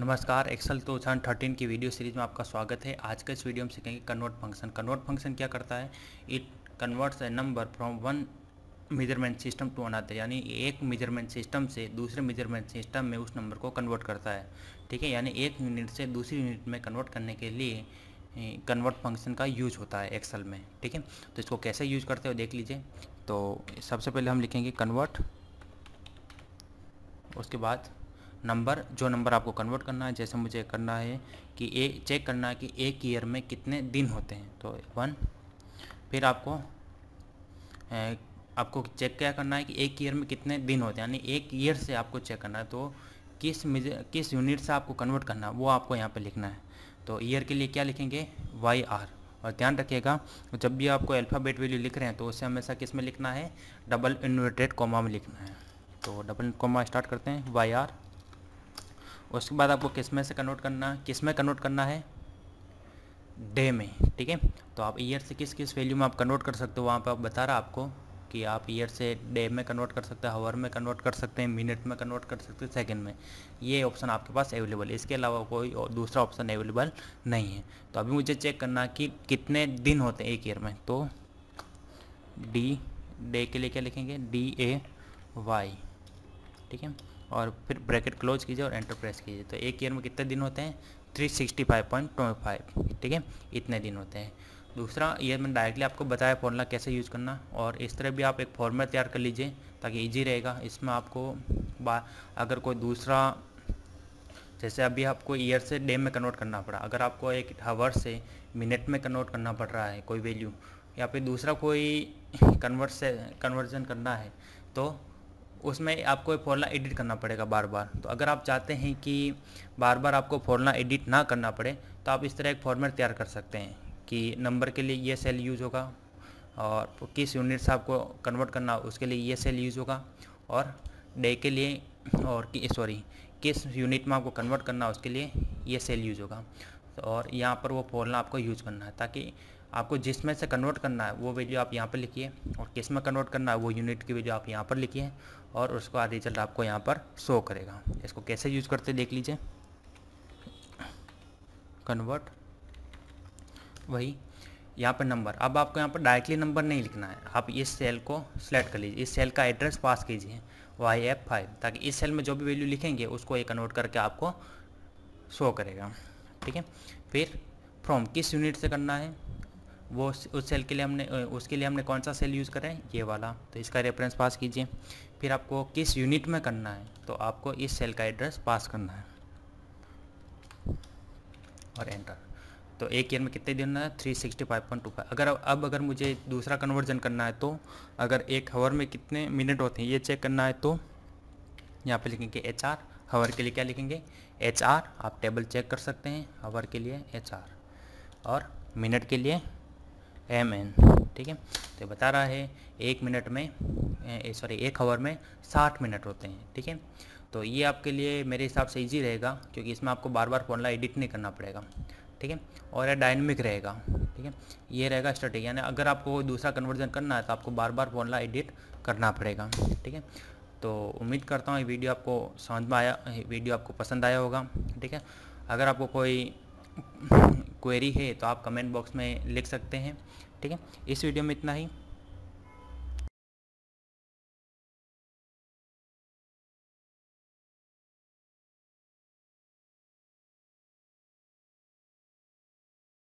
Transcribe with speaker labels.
Speaker 1: नमस्कार Excel thousand thirteen की video series में आपका स्वागत है आज के इस वीडियो में सीखेंगे कन्वर्ट फंक्शन कन्वर्ट फंक्शन क्या करता है it converts a number from one measurement system to another यानी एक मेजरमेंट सिस्टम से दूसरे मेजरमेंट सिस्टम में उस नंबर को कन्वर्ट करता है ठीक है यानी एक यूनिट से दूसरी यूनिट में कन्वर्ट करने के लिए कन्वर्ट फंक्शन का यूज होता है एक्सल में ठीक है तो इसको कैसे यूज करते हो देख लीजिए तो सबसे पहले हम लिखेंगे कन्वर्ट उसके बाद नंबर जो नंबर आपको कन्वर्ट करना है जैसे मुझे करना है कि ए चेक करना है कि एक ईयर में कितने दिन होते हैं तो वन फिर आपको ए, आपको चेक क्या करना है कि एक ईयर में कितने दिन होते हैं यानी एक ईयर से आपको चेक करना है तो किस किस यूनिट से आपको कन्वर्ट करना है वो आपको यहाँ पर लिखना है तो ईयर के लिए क्या लिखेंगे वाई आर और ध्यान रखिएगा जब भी आपको अल्फ़ाबेट वैल्यू लिख रहे हैं तो उसे हमेशा किस में लिखना है डबल इन्वर्टेड कॉमा में लिखना है तो डबल कॉमा स्टार्ट करते हैं वाई आर उसके बाद आपको किस में से कन्वर्ट करना किस में कन्वर्ट करना है डे में ठीक है तो आप ईयर से किस किस वैल्यू में आप कन्वर्ट कर सकते हो वहाँ पर आप बता रहा आपको कि आप ईयर से डे में कन्वर्ट कर सकते हैं हावर में कन्वर्ट कर सकते हैं मिनट में कन्वर्ट कर सकते हैं सेकंड में ये ऑप्शन आपके पास अवेलेबल है इसके अलावा कोई दूसरा ऑप्शन अवेलेबल नहीं है तो अभी मुझे चेक करना कि कितने दिन होते हैं एक ईयर में तो डी डे के लिए क्या लिखेंगे डी ए वाई ठीक है और फिर ब्रैकेट क्लोज कीजिए और एंटर प्रेस कीजिए तो एक ईयर में कितने दिन होते हैं three sixty five point twenty five ठीक है इतने दिन होते हैं दूसरा ईयर में डायरेक्टली आपको बताया फॉर्मूला कैसे यूज़ करना और इस तरह भी आप एक फॉर्मूला तैयार कर लीजिए ताकि ईजी रहेगा इसमें आपको बा अगर कोई दूसरा जैसे अभी आपको ईयर से डे में कन्वर्ट करना पड़ा अगर आपको एक हवर से मिनट में कन्वर्ट करना पड़ रहा है कोई वैल्यू या फिर दूसरा कोई कन्वर्ट से कन्वर्जन करना है तो उसमें आपको फॉर्मूला एडिट करना पड़ेगा बार बार तो अगर आप चाहते हैं कि बार बार आपको फॉर्मूला एडिट ना करना पड़े तो आप इस तरह एक फॉर्मेट तैयार कर सकते हैं कि नंबर के लिए ये सेल यूज होगा और किस यूनिट से आपको कन्वर्ट करना हो उसके लिए ये सेल यूज होगा और डे के लिए और कि सॉरी किस यूनिट में आपको कन्वर्ट करना उसके लिए ये सेल यूज होगा तो और यहाँ पर वो फॉर्मूला आपको यूज करना है ताकि आपको जिस में से कन्वर्ट करना है वो वैल्यू आप यहाँ पर लिखिए और किस में कन्वर्ट करना है वो यूनिट की वैल्यू आप यहाँ पर लिखिए और उसको आधे चल आपको यहाँ पर शो करेगा इसको कैसे यूज़ करते देख लीजिए कन्वर्ट वही यहाँ पर नंबर अब आपको यहाँ पर डायरेक्टली नंबर नहीं लिखना है आप इस सेल को सिलेक्ट कर लीजिए इस सेल का एड्रेस पास कीजिए वाई एफ फाइव ताकि इस सेल में जो भी वैल्यू लिखेंगे उसको ये कन्वर्ट करके आपको शो करेगा ठीक है फिर फ्रॉम किस यूनिट से करना है वो उस सेल के लिए हमने उसके लिए हमने कौन सा सेल यूज़ करा है ये वाला तो इसका रेफरेंस पास कीजिए फिर आपको किस यूनिट में करना है तो आपको इस सेल का एड्रेस पास करना है और एंटर तो एक ईयर में कितने दिन है three sixty five point two five अगर अब अगर मुझे दूसरा कन्वर्जन करना है तो अगर एक हवर में कितने मिनट होते हैं ये चेक करना है तो यहाँ पे लिखेंगे एच आर हवर के लिए क्या लिखेंगे एच आर आप टेबल चेक कर सकते हैं हवर के लिए एच आर और मिनट के लिए एम एन ठीक है तो बता रहा है एक मिनट में सॉरी एक आवर में साठ मिनट होते हैं ठीक है तो ये आपके लिए मेरे हिसाब से इजी रहेगा क्योंकि इसमें आपको बार बार फॉर्मला एडिट नहीं करना पड़ेगा ठीक है और यह डायनमिक रहेगा ठीक है ये रहेगा स्टडी यानी अगर आपको दूसरा कन्वर्जन करना है तो आपको बार बार फॉर्मला एडिट करना पड़ेगा ठीक है तो उम्मीद करता हूँ ये वीडियो आपको समझ में आया वीडियो आपको पसंद आया होगा ठीक है अगर आपको कोई क्वेरी है तो आप कमेंट बॉक्स में लिख सकते हैं ठीक है इस वीडियो में इतना ही